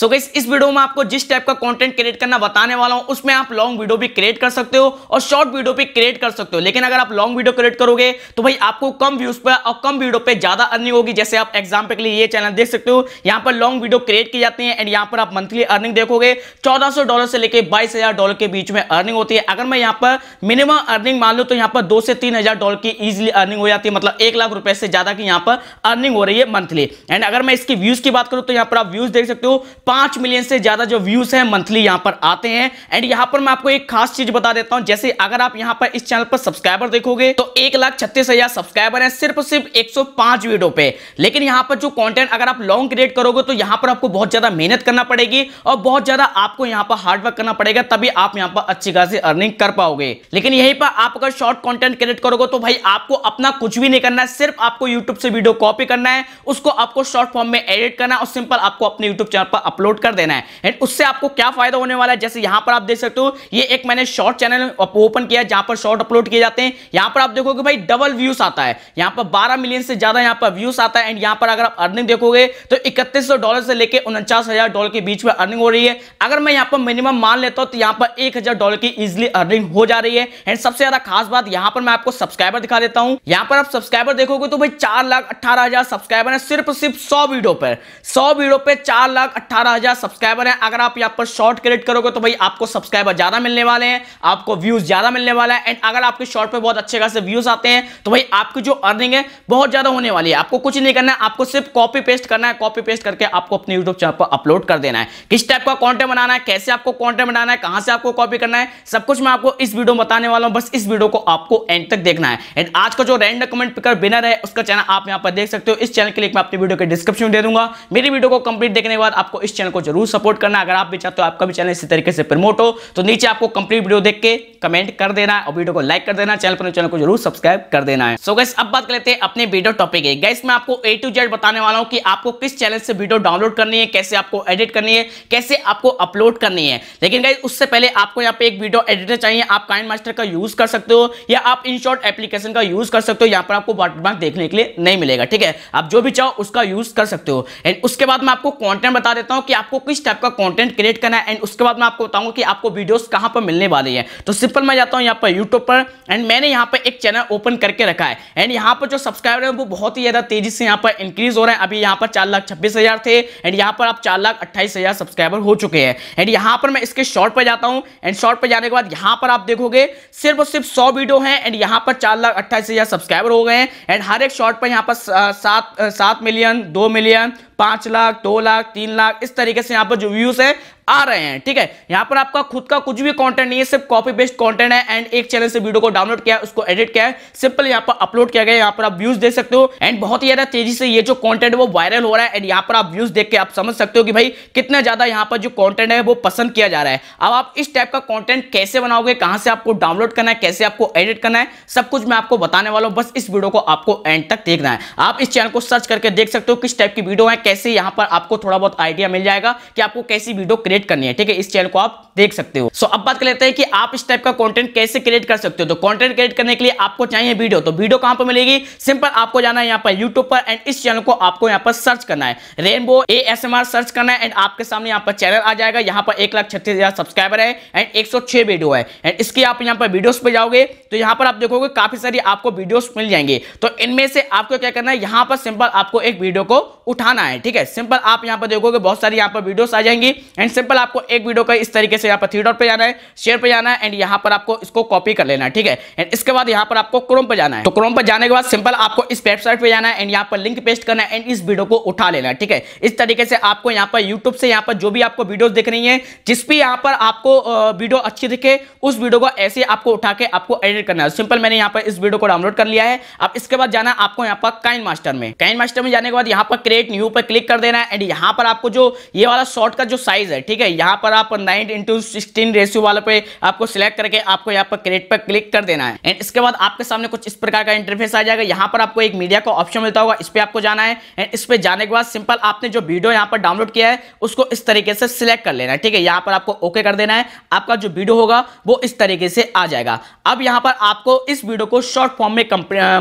सो so इस video में आपको जिस टाइप का कंटेंट क्रिएट करना बताने वाला हूं उसमें आप लॉन्ग वीडियो भी क्रिएट कर सकते हो और शॉर्ट वीडियो भी क्रिएट कर सकते हो लेकिन अगर आप लॉन्ग वीडियो क्रिएट करोगे तो भाई आपको कम व्यूज पर और कम वीडियो पे ज्यादा अर्निंग होगी जैसे आप एग्जाम्पल के लिए ये चैनल देख सकते हो यहाँ पर लॉन्ग वीडियो क्रिएट की जाती है एंड यहाँ पर आप मंथली अर्निंग देखोगे चौदह डॉलर से लेकर बाईस डॉलर के बीच में अर्निंग होती है अगर मैं यहाँ पर मिनिमम अर्निंग मान लू तो यहाँ पर दो से तीन डॉलर की ईजिली अर्निंग हो जाती है मतलब एक लाख रुपए से ज्यादा की यहाँ पर अर्निंग हो रही है मंथली एंड अगर मैं इसकी व्यूज की बात करूँ तो यहाँ पर आप व्यूज देख सकते हो पांच मिलियन से ज्यादा जो व्यूज है मंथली यहां पर आते हैं एंड यहां पर मैं आपको एक खास चीज बता देता हूं जैसे अगर आप यहां पर इस चैनल पर सब्सक्राइबर देखोगे तो एक लाख छत्तीस हजार सब्सक्राइबर है सिर्फ सिर्फ 105 वीडियो पे लेकिन यहां पर जो कंटेंट अगर आप लॉन्ग क्रिएट करोगे तो यहां पर आपको बहुत ज्यादा मेहनत करना पड़ेगी और बहुत ज्यादा आपको यहां पर हार्डवर्क करना पड़ेगा तभी आप यहां पर अच्छी खासी अर्निंग कर पाओगे लेकिन यहीं पर आप अगर शॉर्ट कॉन्टेंट क्रिएट करोगे तो भाई आपको अपना कुछ भी नहीं करना है सिर्फ आपको यूट्यूब से वीडियो कॉपी करना है उसको आपको शॉर्ट फॉर्म में एडिट करना और सिंपल आपको अपने यूट्यूब चैनल पर अपलोड अपलोड कर देना है एंड उससे आपको क्या फायदा होने वाला है जैसे यहां पर आप देख सकते हो ये एक मैंने शॉर्ट चैनल ओपन किया जहां पर शॉर्ट अपलोड किए जाते हैं यहां पर आप देखोगे भाई डबल व्यूज आता है यहां पर बारह मिलियन से ज्यादा यहां पर व्यूज आता है एंड यहां पर अगर आप अर्निंग देखोगे तो इकतीस डॉलर से लेकर उनचास डॉलर के बीच में अर्निंग हो रही है अगर मैं यहां पर मिनिमम मान लेता हूं तो यहां पर एक डॉलर की इजिली अर्निंग हो जा रही है एंड सबसे ज्यादा खास बात यहां पर मैं आपको सब्सक्राइबर दिखा देता हूं यहां पर आप सब्सक्राइबर देखोगे तो भाई चार लाख अठारह हजार सब्सक्राइबर है सिर्फ सिर्फ सौ वीडियो पर सौ वीडियो पे चार लाख अठारह अठारह हजार सब्सक्राइबर हैं अगर आप यहाँ पर शॉर्ट क्रिएट करोगे तो भाई आपको सब्सक्राइबर ज्यादा मिलने वाले हैं आपको व्यूज ज्यादा मिलने वाला है एंड अगर आपके शॉर्ट पर बहुत अच्छे खासे व्यूज आते हैं तो भाई आपकी जो अर्निंग है बहुत ज्यादा होने वाली है आपको कुछ नहीं करना है आपको सिर्फ कॉपी पेस्ट करना है कॉपी पेस्ट करके आपको अपने यूट्यूब चैनल पर अपलोड कर देना है किस टाइप का कॉन्टेंट बनाना है कैसे आपको कॉन्टेंट बनाना है कहां से आपको कॉपी करना है सब कुछ मैं आपको इस वीडियो में बताने वाला हूँ बस इस वीडियो को आपको एंड तक देखना है एंड आज का जो रैंडम कमेंट पिकर बिनर है उसका चैनल आप यहाँ पर देख सकते हो इस चैनल के लिए मैं अपनी वीडियो के डिस्क्रिप्शन दे दूंगा मेरी वीडियो को कंप्लीट देखने के बाद आपको इस चैनल को जरूर सपोर्ट करना अगर आप भी चाहते हो आपका भी चैनल इसी तरीके से प्रमोट हो तो नीचे आपको कंप्लीट वीडियो देख के कमेंट कर देना और वीडियो को लाइक कर देना चैनल पर चैनल को जरूर सब्सक्राइब कर देना है सो so गैस अब बात कर लेते हैं अपने वीडियो टॉपिक है गैस मैं आपको ए टू जेड बताने वाला हूँ कि आपको किस चैनल से वीडियो डाउनलोड करनी है कैसे आपको एडिट करनी है कैसे आपको अपलोड करनी है लेकिन गैस उससे पहले आपको यहाँ पे एक वीडियो एडिटर चाहिए आप काइन मास्टर का यूज कर सकते हो या आप इन शॉर्ट एप्लीकेशन का यूज कर सकते हो यहाँ पर आपको वाटरमार्क देखने के लिए नहीं मिलेगा ठीक है आप जो भी चाहो उसका यूज कर सकते हो एंड उसके बाद मैं आपको कॉन्टेंट बता देता हूँ बताऊँ कि आपको किस टाइप का कंटेंट क्रिएट करना है एंड उसके बाद मैं आपको बताऊंगा कि आपको वीडियोस कहां पर मिलने वाली है तो सिंपल मैं जाता हूं यहां पर यूट्यूब पर एंड मैंने यहां पर एक चैनल ओपन करके रखा है एंड यहां पर जो सब्सक्राइबर है वो बहुत ही ज़्यादा तेज़ी से यहां पर इंक्रीज़ हो रहे हैं अभी यहां पर चार लाख छब्बीस हज़ार थे एंड यहां पर आप चार लाख अट्ठाईस हज़ार सब्सक्राइबर हो चुके हैं एंड यहां पर मैं इसके शॉर्ट पर जाता हूँ एंड शॉर्ट पर जाने के बाद यहां पर आप देखोगे सिर्फ और सिर्फ सौ वीडियो है एंड यहां पर चार लाख अट्ठाईस हज़ार सब्सक्राइबर हो गए हैं एंड हर एक शॉर्ट पर यहाँ पर सात सात मिलियन दो मिलियन पांच लाख दो लाख तीन लाख इस इस तरीके से यहां पर जो व्यूज है आ रहे हैं ठीक है यहां पर आपका खुद का कुछ भी कंटेंट नहीं है सिर्फ कॉपी बेस्ड कंटेंट है एंड एक चैनल से वीडियो को डाउनलोड किया उसको एडिट किया है सिंपल यहाँ पर अपलोड किया गया यहाँ पर आप व्यूज देख सकते हो एंड बहुत ही ज्यादा तेजी से ये जो कॉन्टेंट वो वायरल हो रहा है एंड यहाँ पर आप व्यूज देख के आप समझ सकते हो कि भाई कितना ज्यादा यहाँ पर जो कॉन्टेंट है वो पसंद किया जा रहा है अब आप इस टाइप का कॉन्टेंट कैसे बनाओगे कहां से आपको डाउनलोड करना है कैसे आपको एडिट करना है सब कुछ मैं आपको बताने वाला हूँ बस इस वीडियो को आपको एंड तक देखना है आप इस चैनल को सर्च करके देख सकते हो किस टाइप की वीडियो है कैसे यहाँ पर आपको थोड़ा बहुत आइडिया मिल जाएगा कि आपको कैसी वीडियो क्रिएट क्रिएट करनी है ठीक है इस चैनल को आप देख सकते हो सो अब बात कर लेते हैं कि आप इस टाइप का कंटेंट कैसे क्रिएट कर सकते हो तो कंटेंट क्रिएट करने के लिए आपको चाहिए वीडियो तो वीडियो कहां पर मिलेगी सिंपल आपको जाना है यहाँ पर यूट्यूब पर एंड इस चैनल को आपको यहाँ पर सर्च करना है रेनबो ए सर्च करना है एंड आपके सामने यहाँ पर चैनल आ जाएगा यहाँ पर एक लाख छत्तीस हजार सब्सक्राइबर है एंड एक वीडियो है एंड इसके आप यहाँ पर वीडियोस पे जाओगे तो यहाँ पर आप देखोगे काफी सारी आपको वीडियोस मिल जाएंगे तो इनमें से आपको क्या करना है यहाँ पर सिंपल आपको एक वीडियो को उठाना है ठीक है सिंपल आप यहाँ पर देखोगे बहुत सारी यहाँ पर वीडियोस आ जाएंगी एंड सिंपल आपको एक वीडियो का इस तरीके से यहाँ पर थ्री डॉट पर जाना है शेयर पर जाना है एंड यहाँ पर आपको इसको कॉपी कर लेना है ठीक है एंड इसके बाद यहाँ पर आपको क्रोम पर जाना है तो क्रोम पर जाने के बाद सिंपल आपको इस वेबसाइट पर जाना है एंड यहाँ पर लिंक पेस्ट करना है एंड इस वीडियो को उठा लेना है ठीक है इस तरीके से आपको यहाँ पर यूट्यूब से यहाँ पर जो भी आपको वीडियो दिख रही है जिस भी यहाँ पर आपको वीडियो अच्छी दिखे उस वीडियो को ऐसे आपको उठा के आपको एडिट करना है सिंपल मैंने यहाँ पर इस वीडियो को डाउनलोड कर लिया है अब इसके बाद जाना आपको यहाँ पर काइन मास्टर में काइन मास्टर में जाने के बाद यहाँ पर क्रिएट न्यू पर क्लिक कर देना है एंड यहाँ पर आपको जो ये वाला शॉर्ट का जो साइज है ठीक है यहाँ पर आप नाइन इंटू सिक्सटीन रेशियो वाले पे आपको सिलेक्ट करके आपको यहाँ पर क्रिएट पर क्लिक कर देना है एंड इसके बाद आपके सामने कुछ इस प्रकार का इंटरफेस आ जाएगा यहाँ पर आपको एक मीडिया का ऑप्शन मिलता होगा इस पर आपको जाना है एंड इस पर जाने के बाद सिंपल आपने जो वीडियो यहाँ पर डाउनलोड किया है उसको इस तरीके से सिलेक्ट कर लेना है ठीक है यहाँ पर आपको ओके कर देना है आपका जो वीडियो होगा वो इस तरीके से आ जाएगा अब यहाँ पर आपको इस वीडियो को शॉर्ट फॉर्म में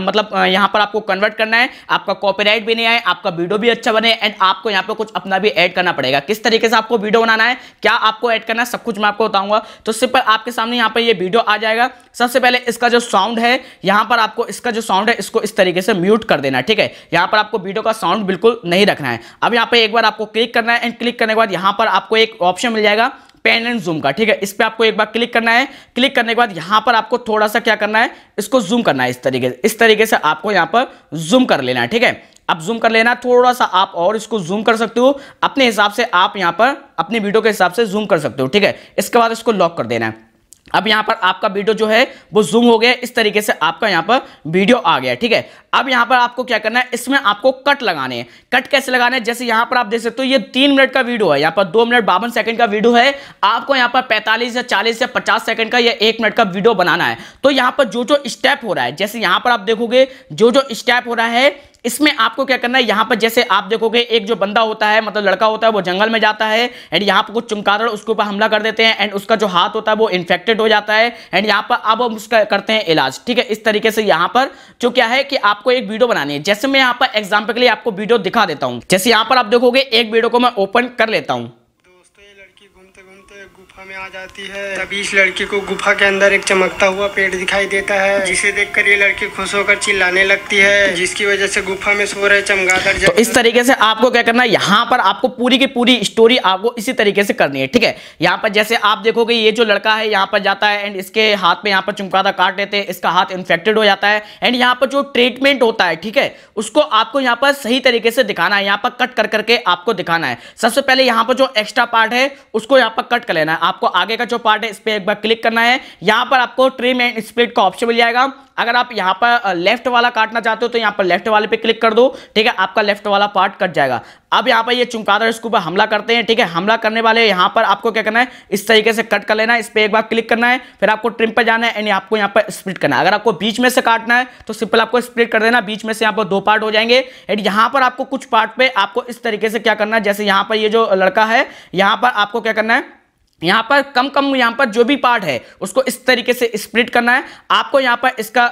मतलब यहाँ पर आपको कन्वर्ट करना है आपका कॉपी भी नहीं आए आपका वीडियो भी अच्छा बने एंड आपको यहाँ पर कुछ अपना भी एड करना पड़ेगा किस तरीके से आपको वीडियो बनाना बनाना है क्या आपको ऐड करना है सब कुछ मैं आपको बताऊंगा तो सिंपल आपके सामने यहाँ पर ये वीडियो आ जाएगा सबसे पहले इसका जो साउंड है यहाँ पर आपको इसका जो साउंड है इसको इस तरीके से म्यूट कर देना है ठीक है यहाँ पर आपको वीडियो का साउंड बिल्कुल नहीं रखना है अब यहाँ पर एक बार आपको क्लिक करना है एंड क्लिक करने के बाद यहाँ पर आपको एक ऑप्शन मिल जाएगा पेन एंड जूम का ठीक है इस पर आपको एक बार क्लिक करना है क्लिक करने के बाद यहाँ पर आपको थोड़ा सा क्या करना है इसको जूम करना है इस तरीके से इस तरीके से आपको यहाँ पर जूम कर लेना है ठीक है अब जूम कर लेना थोड़ा सा आप और इसको जूम कर सकते हो अपने हिसाब से आप यहाँ पर अपने वीडियो के हिसाब से जूम कर सकते हो ठीक है इसके बाद इसको लॉक कर देना है अब यहाँ पर आपका वीडियो जो है वो जूम हो गया इस तरीके से आपका यहाँ पर वीडियो आ गया ठीक है अब यहाँ पर आपको क्या करना है इसमें आपको कट लगाने हैं कट कैसे लगाने हैं जैसे यहाँ पर आप देख सकते हो ये तीन मिनट का वीडियो है यहाँ पर दो मिनट बावन सेकंड का वीडियो है आपको यहाँ पर पैंतालीस या चालीस या पचास सेकंड का या एक मिनट का वीडियो बनाना है तो यहाँ पर जो जो स्टेप हो रहा है जैसे यहाँ पर आप देखोगे जो जो स्टेप हो रहा है इसमें आपको क्या करना है यहाँ पर जैसे आप देखोगे एक जो बंदा होता है मतलब लड़का होता है वो जंगल में जाता है एंड यहाँ पर कुछ चमकादड़ उसके ऊपर हमला कर देते हैं एंड उसका जो हाथ होता है वो इन्फेक्टेड हो जाता है एंड यहाँ पर अब हम उसका करते हैं इलाज ठीक है इस तरीके से यहाँ पर जो क्या है कि आपको एक वीडियो बनानी है जैसे मैं यहाँ पर एग्जाम्पल के लिए आपको वीडियो दिखा देता हूँ जैसे यहाँ पर आप देखोगे एक वीडियो को मैं ओपन कर लेता हूँ में आ जाती है तभी इस लड़की को गुफा के अंदर एक चमकता हुआ पेड़ दिखाई देता है जिसे देखकर ये लड़की खुश होकर चिल्लाने लगती है जिसकी वजह से गुफा में सो रहे चमगादड़ तो इस तरीके से आपको क्या करना है यहाँ पर आपको पूरी की पूरी स्टोरी आपको इसी तरीके से करनी है ठीक है यहाँ पर जैसे आप देखोगे ये जो लड़का है यहाँ पर जाता है एंड इसके हाथ में यहाँ पर चमकादा काट लेते हैं इसका हाथ इन्फेक्टेड हो जाता है एंड यहाँ पर जो ट्रीटमेंट होता है ठीक है उसको आपको यहाँ पर सही तरीके से दिखाना है यहाँ पर कट कर करके आपको दिखाना है सबसे पहले यहाँ पर जो एक्स्ट्रा पार्ट है उसको यहाँ पर कट कर लेना है आप आपको आगे का जो पार्ट है इस पर एक बार क्लिक करना है यहाँ पर आपको ट्रिम एंड स्प्लिट का ऑप्शन मिल जाएगा अगर आप यहाँ पर लेफ्ट वाला काटना चाहते हो तो यहाँ पर लेफ्ट वाले पे क्लिक कर दो ठीक है आपका लेफ्ट वाला पार्ट कट जाएगा अब यहाँ पर ये चुमकादड़ इसके ऊपर हमला करते हैं ठीक है हमला करने वाले यहाँ पर आपको क्या करना है इस तरीके से कट कर लेना है इस पर एक बार क्लिक करना है फिर आपको ट्रिम पर जाना है एंड आपको यहाँ पर स्प्लिट करना है अगर आपको बीच में से काटना है तो सिंपल आपको स्प्लिट कर देना बीच में से यहाँ पर दो पार्ट हो जाएंगे एंड यहाँ पर आपको कुछ पार्ट पे आपको इस तरीके से क्या करना है जैसे यहाँ पर ये जो लड़का है यहाँ पर आपको क्या करना है यहाँ पर कम कम यहाँ पर जो भी पार्ट है उसको इस तरीके से स्प्लिट करना है आपको यहाँ पर इसका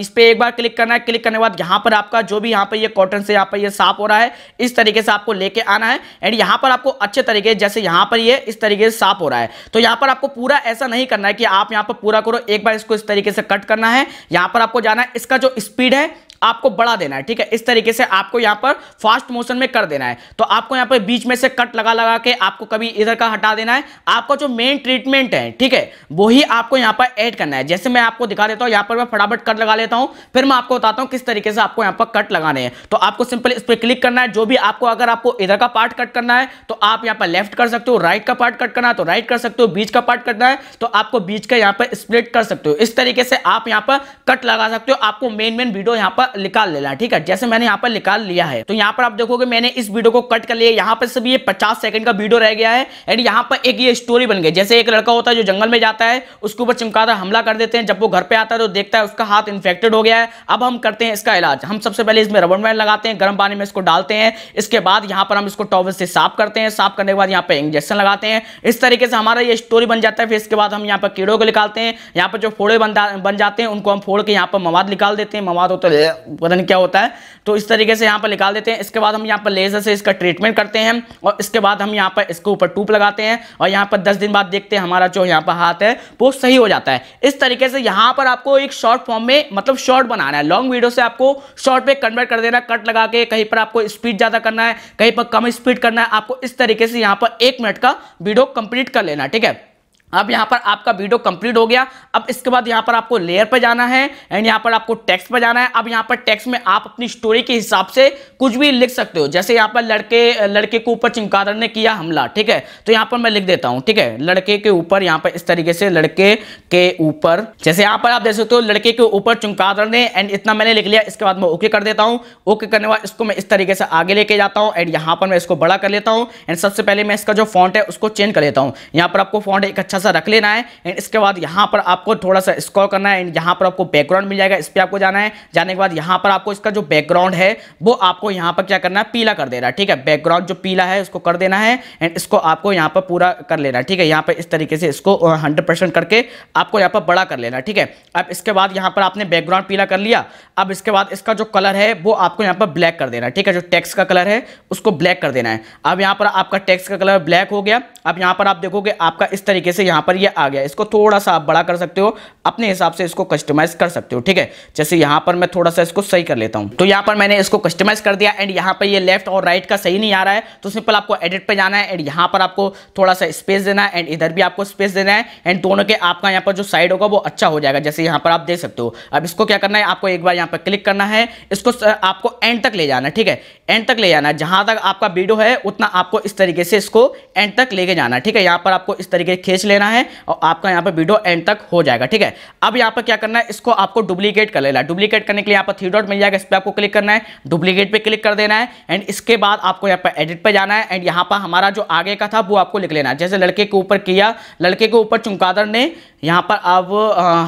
इस पर एक बार क्लिक करना है क्लिक करने के बाद यहाँ पर आपका जो भी यहाँ पर ये यह कॉटन से यहाँ पर ये यह साफ हो रहा है इस तरीके से आपको लेके आना है एंड यहाँ पर आपको अच्छे तरीके जैसे यहाँ पर ये यह इस तरीके से साफ हो रहा है तो यहाँ पर आपको पूरा ऐसा नहीं करना है कि आप यहाँ पर पूरा करो एक बार इसको इस तरीके से कट करना है यहाँ पर आपको जाना है इसका जो स्पीड है आपको बढ़ा देना है ठीक है इस तरीके से आपको यहां पर फास्ट मोशन में कर देना है तो आपको यहां पर बीच में से कट लगा लगा के आपको कभी इधर का हटा देना है आपका जो मेन ट्रीटमेंट है ठीक है वही आपको यहां पर ऐड करना है जैसे मैं आपको दिखा देता हूं यहां पर मैं फटाफट कट लगा लेता हूं फिर मैं आपको बताता हूं किस तरीके से आपको यहां पर कट लगाने हैं तो आपको सिंपल इस पर क्लिक करना है जो भी आपको अगर आपको इधर का पार्ट कट करना है तो आप यहां पर लेफ्ट कर सकते हो राइट का पार्ट कट करना है तो राइट कर सकते हो बीच का पार्ट करना है तो आपको बीच का यहां पर स्प्लिट कर सकते हो इस तरीके से आप यहां पर कट लगा सकते हो आपको मेन मेन वीडियो यहां पर निकाल लेना ठीक है जैसे मैंने यहाँ पर निकाल लिया है तो यहाँ पर आप देखोगे मैंने इस वीडियो को कट कर लिया यहाँ पर सभी ये पचास सेकंड का वीडियो रह गया है एंड यहाँ पर एक ये स्टोरी बन गई जैसे एक लड़का होता है जो जंगल में जाता है उसके ऊपर चमकादार हमला कर देते हैं जब वो घर पे आता है तो देखता है उसका हाथ इन्फेक्टेड हो गया है अब हम करते हैं इसका इलाज हम सबसे पहले इसमें रबड़ बैंड लगाते हैं गर्म पानी में इसको डालते हैं इसके बाद यहाँ पर हम इसको टॉवल से साफ करते हैं साफ करने के बाद यहाँ पर इंजेक्शन लगाते हैं इस तरीके से हमारा ये स्टोरी बन जाता है फिर इसके बाद हम यहाँ पर कीड़ों को निकालते हैं यहाँ पर जो फोड़े बन जाते हैं उनको हम फोड़ के यहाँ पर मवाद निकाल देते हैं मवाद होते हैं पता नहीं क्या होता है तो इस तरीके से यहाँ पर निकाल देते हैं इसके बाद हम यहाँ पर लेजर से इसका ट्रीटमेंट करते हैं और इसके बाद हम यहाँ पर इसके ऊपर टूप लगाते हैं और यहाँ पर दस दिन बाद देखते हैं हमारा जो यहाँ पर हाथ है वो सही हो जाता है इस तरीके से यहाँ पर आपको एक शॉर्ट फॉर्म में मतलब शॉर्ट बनाना है लॉन्ग वीडियो से आपको शॉर्ट पे कन्वर्ट कर देना कट लगा के कहीं पर आपको स्पीड ज़्यादा करना है कहीं पर कम स्पीड करना है आपको इस तरीके से यहाँ पर एक मिनट का वीडियो कंप्लीट कर लेना ठीक है अब यहाँ पर आपका वीडियो कंप्लीट हो गया अब इसके बाद यहाँ पर आपको लेयर पर जाना है एंड यहाँ पर आपको टेक्स्ट पर जाना है अब यहाँ पर टेक्स्ट में आप अपनी स्टोरी के हिसाब से कुछ भी लिख सकते हो जैसे यहाँ पर लड़के लड़के के ऊपर चिंकादर ने किया हमला ठीक है तो यहाँ पर मैं लिख देता हूँ ठीक है लड़के के ऊपर यहाँ पर इस तरीके से लड़के के ऊपर जैसे यहाँ पर आप देख सकते हो लड़के के ऊपर चुंकादर ने एंड इतना मैंने लिख लिया इसके बाद मैं ओके कर देता हूँ ओके करने बाद इसको मैं इस तरीके से आगे लेके जाता हूँ एंड यहाँ पर मैं इसको बड़ा कर लेता हूँ एंड सबसे पहले मैं इसका जो फॉन्ट है उसको चेंज कर लेता हूँ यहाँ पर आपको फॉन्ट एक अच्छा सा रख लेना है एंड इसके बाद यहाँ पर आपको थोड़ा सा स्क्रॉल करना है एंड यहाँ पर आपको बैकग्राउंड मिल जाएगा इस पर आपको जाना है जाने के बाद यहाँ पर आपको इसका जो बैकग्राउंड है वो आपको यहाँ पर क्या करना है पीला कर देना है ठीक है बैकग्राउंड जो पीला है उसको कर देना है एंड इसको आपको यहाँ पर पूरा कर लेना है ठीक है यहाँ पर इस तरीके से इसको हंड्रेड करके आपको यहाँ पर बड़ा कर लेना है ठीक है अब इसके बाद यहाँ पर आपने बैकग्राउंड पीला कर लिया अब इसके बाद इसका जो कलर है वो आपको यहाँ पर ब्लैक कर देना है ठीक है जो टेक्स का कलर है उसको ब्लैक कर देना है अब यहाँ पर आपका टेक्स का कलर ब्लैक हो गया अब यहाँ पर आप देखोगे आपका इस तरीके से यहाँ पर ये यह आ गया इसको थोड़ा सा आप बड़ा कर सकते हो अपने हिसाब से इसको कस्टमाइज कर सकते हो ठीक है जैसे यहाँ पर मैं थोड़ा सा इसको सही कर लेता हूँ तो यहाँ पर मैंने इसको कस्टमाइज कर दिया एंड यहाँ पर ये यह लेफ्ट और राइट का सही नहीं आ रहा है तो सिंपल आपको एडिट पर जाना है एंड यहाँ पर आपको थोड़ा सा स्पेस देना है एंड इधर भी आपको स्पेस देना है एंड दोनों के आपका यहाँ पर जो साइड होगा वो अच्छा हो जाएगा जैसे यहाँ पर आप देख सकते हो अब इसको क्या करना है आपको एक बार यहाँ पर क्लिक करना है इसको आपको एंड तक ले जाना है ठीक है एंड तक ले जाना है जहाँ तक आपका वीडियो है उतना आपको इस तरीके से इसको एंड तक लेके जाना है ठीक है यहाँ पर आपको इस तरीके खींच लेना देना है और आपका यहाँ पर वीडियो एंड तक हो जाएगा ठीक है अब यहाँ पर क्या करना है इसको आपको डुप्लीकेट कर लेना डुप्लीकेट करने के लिए यहाँ पर थ्री डॉट मिल जाएगा इस पर आपको क्लिक करना है डुप्लीकेट पर क्लिक कर देना है एंड इसके बाद आपको यहाँ पर एडिट पर जाना है एंड यहाँ पर हमारा जो आगे का था वो आपको लिख लेना है जैसे लड़के के ऊपर किया लड़के के ऊपर चुमकादर ने यहाँ पर अब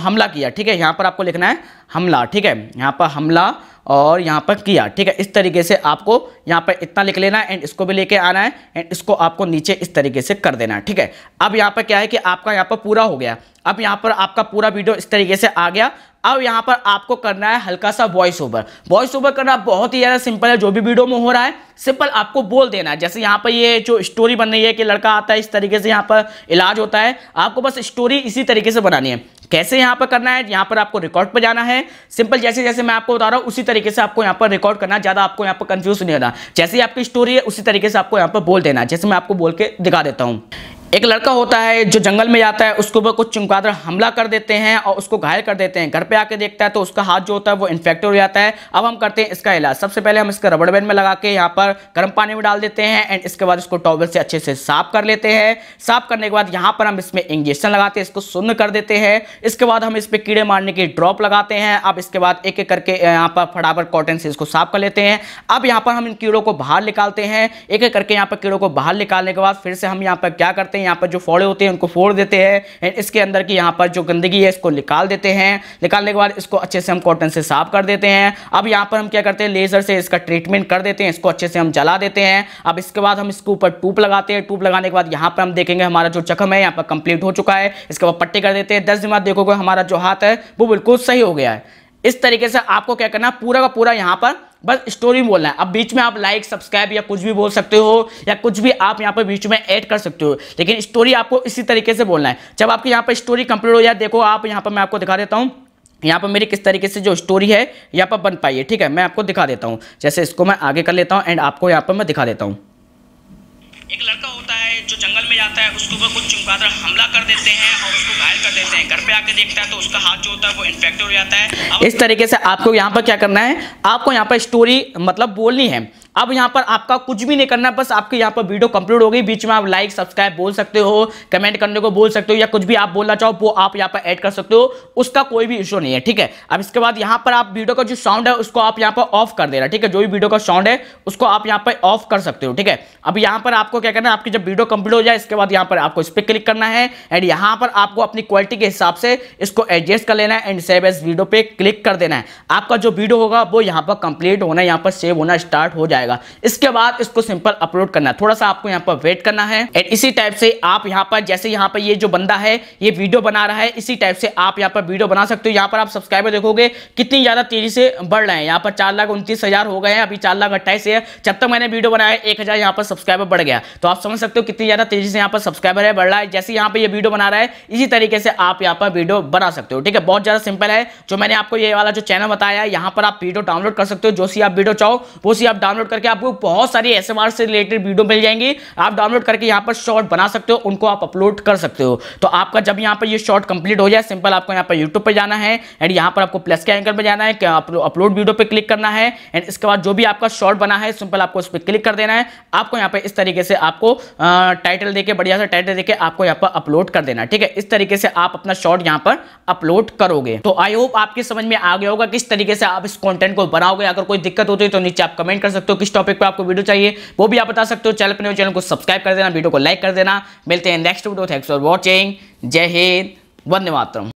हमला किया ठीक है यहाँ पर आपको लिखना है हमला ठीक है यहाँ पर हमला और यहाँ पर किया ठीक है इस तरीके से आपको यहाँ पर इतना लिख लेना है एंड इसको भी लेके आना है एंड इसको आपको नीचे इस तरीके से कर देना है ठीक है अब यहाँ पर क्या है कि आपका यहाँ पर पूरा हो गया अब यहाँ पर आपका पूरा वीडियो इस तरीके से आ गया अब यहाँ पर आपको करना है हल्का सा वॉइस ओवर वॉइस ओवर करना बहुत ही ज़्यादा सिंपल है जो भी वीडियो में हो रहा है सिंपल आपको बोल देना है जैसे यहाँ पर ये जो स्टोरी बन रही है कि लड़का आता है इस तरीके से यहाँ पर इलाज होता है आपको बस स्टोरी इसी तरीके से बनानी है कैसे यहां पर करना है यहाँ पर आपको रिकॉर्ड पर जाना है सिंपल जैसे जैसे मैं आपको बता रहा हूँ उसी तरीके से आपको यहाँ पर रिकॉर्ड करना ज़्यादा आपको यहाँ पर कंफ्यूज नहीं होना जैसे आपकी स्टोरी है उसी तरीके से आपको यहाँ पर बोल देना जैसे मैं आपको बोल के दिखा देता हूं एक लड़का होता है जो जंगल में जाता है उसके ऊपर कुछ चमगादड़ हमला कर देते हैं और उसको घायल कर देते हैं घर पे आके देखता है तो उसका हाथ जो होता है वो इन्फेक्टेड हो जाता है अब हम करते हैं इसका इलाज सबसे पहले हम इसका रबड़ बैंड में लगा के यहाँ पर गर्म पानी में डाल देते हैं एंड इसके बाद इसको टॉवल से अच्छे से साफ कर लेते हैं साफ करने के बाद यहाँ पर हम इसमें इंजेक्शन लगाते हैं इसको सुन्न कर देते हैं इसके बाद हम इस पर कीड़े मारने की ड्रॉप लगाते हैं अब इसके बाद एक एक करके यहाँ पर फटाफट कॉटन से इसको साफ कर लेते हैं अब यहाँ पर हम इन कीड़ों को बाहर निकालते हैं एक एक करके यहाँ पर कीड़ों को बाहर निकालने के बाद फिर से हम यहाँ पर क्या करते हैं हैं यहाँ पर जो फोड़े होते हैं उनको फोड़ देते हैं एंड इसके अंदर की यहाँ पर जो गंदगी है इसको निकाल देते हैं निकालने के बाद इसको अच्छे से हम कॉटन से साफ कर देते हैं अब यहाँ पर हम क्या करते हैं लेज़र से इसका ट्रीटमेंट कर देते हैं इसको अच्छे से हम जला देते हैं अब इसके बाद हम इसके ऊपर टूप लगाते हैं टूप लगाने के बाद यहाँ पर हम देखेंगे हमारा जो जख्म है यहाँ पर कंप्लीट हो चुका है इसके बाद पट्टी कर देते हैं दस दिन बाद देखोगे हमारा जो हाथ है वो बिल्कुल सही हो गया है इस तरीके से आपको क्या करना पूरा का पूरा यहाँ पर बस स्टोरी में बोलना है अब बीच में आप लाइक सब्सक्राइब या कुछ भी बोल सकते हो या कुछ भी आप यहाँ पर बीच में ऐड कर सकते हो लेकिन स्टोरी आपको इसी तरीके से बोलना है जब आपकी यहाँ पर स्टोरी कंप्लीट हो जाए देखो आप यहाँ पर मैं आपको दिखा देता हूँ यहाँ पर मेरी किस तरीके से जो स्टोरी है यहाँ पर बन पाई है ठीक है मैं आपको दिखा देता हूँ जैसे इसको मैं आगे कर लेता हूँ एंड आपको यहाँ पर मैं दिखा देता हूँ एक लड़का जो जंगल में जाता है उसके ऊपर कुछ चमगादड़ हमला कर देते हैं और उसको घायल कर देते हैं घर पे आके देखता है तो उसका हाथ जो होता है वो इन्फेक्ट हो जाता है इस तरीके से आपको यहाँ पर क्या करना है आपको यहाँ पर स्टोरी मतलब बोलनी है अब यहाँ पर आपका कुछ भी नहीं करना बस आपके यहाँ पर वीडियो कंप्लीट हो गई बीच में आप लाइक सब्सक्राइब बोल सकते हो कमेंट करने को बोल सकते हो या कुछ भी आप बोलना चाहो वो आप यहाँ पर ऐड कर सकते हो उसका कोई भी इशू नहीं है ठीक है अब इसके बाद यहाँ पर आप वीडियो का जो साउंड है उसको आप यहाँ पर ऑफ कर देना ठीक है जो भी वीडियो का साउंड है उसको आप यहाँ पर ऑफ कर सकते हो ठीक है अब यहाँ पर आपको क्या करना है आपकी जब वीडियो कंप्लीट हो जाए इसके बाद यहाँ पर आपको इस पर क्लिक करना है एंड यहाँ पर आपको अपनी क्वालिटी के हिसाब से इसको एडजस्ट कर लेना है एंड सेव एस वीडियो पे क्लिक कर देना है आपका जो वीडियो होगा वो यहाँ पर कंप्लीट होना यहाँ पर सेव होना स्टार्ट हो जाए जाएगा इसके बाद इसको सिंपल अपलोड करना है थोड़ा सा आपको यहाँ पर वेट करना है एंड इसी टाइप से आप यहाँ पर जैसे यहाँ पर ये जो बंदा है ये वीडियो बना रहा है इसी टाइप से आप यहाँ पर वीडियो बना सकते हो यहाँ पर आप सब्सक्राइबर देखोगे कितनी ज्यादा तेजी से बढ़ रहे हैं यहाँ पर चार लाख उनतीस हजार हो गए हैं अभी चार लाख अट्ठाईस है जब तक मैंने वीडियो बनाया एक हजार यहाँ पर सब्सक्राइबर बढ़ गया तो आप समझ सकते हो कितनी ज्यादा तेजी से यहाँ पर सब्सक्राइबर है बढ़ रहा है जैसे यहाँ पर ये वीडियो बना रहा है इसी तरीके से आप यहाँ पर वीडियो बना सकते हो ठीक है बहुत ज्यादा सिंपल है जो मैंने आपको ये वाला जो चैनल बताया यहाँ पर आप वीडियो डाउनलोड कर सकते हो जो सी आप वीडियो चाहो वो सी आप डाउनलोड करके आपको बहुत सारी एस से रिलेटेड वीडियो मिल जाएंगी आप डाउनलोड करके यहाँ पर शॉर्ट बना सकते हो उनको आप अपलोड कर सकते हो तो आपका जब यहाँ पर ये शॉर्ट कंप्लीट हो जाए सिंपल आपको यहाँ पर यूट्यूब पर जाना है एंड यहाँ पर आपको प्लस के एंकर पर जाना है अपलोड वीडियो पर क्लिक करना है एंड इसके बाद जो भी आपका शॉर्ट बना है सिंपल आपको उस पर क्लिक कर देना है आपको यहाँ पर इस तरीके से आपको टाइटल देके बढ़िया सा टाइटल देके आपको यहाँ पर अपलोड कर देना ठीक है इस तरीके से आप अपना शॉर्ट यहाँ पर अपलोड करोगे तो आई होप आपकी समझ में आ गया होगा किस तरीके से आप इस कॉन्टेंट को बनाओगे अगर कोई दिक्कत होती है तो नीचे आप कमेंट कर सकते हो किस टॉपिक पर आपको वीडियो चाहिए वो भी आप बता सकते हो चैनल पर न्यू चैनल को सब्सक्राइब कर देना वीडियो को लाइक कर देना मिलते हैं next video thanks for watching जय हिंद वंदे मातरम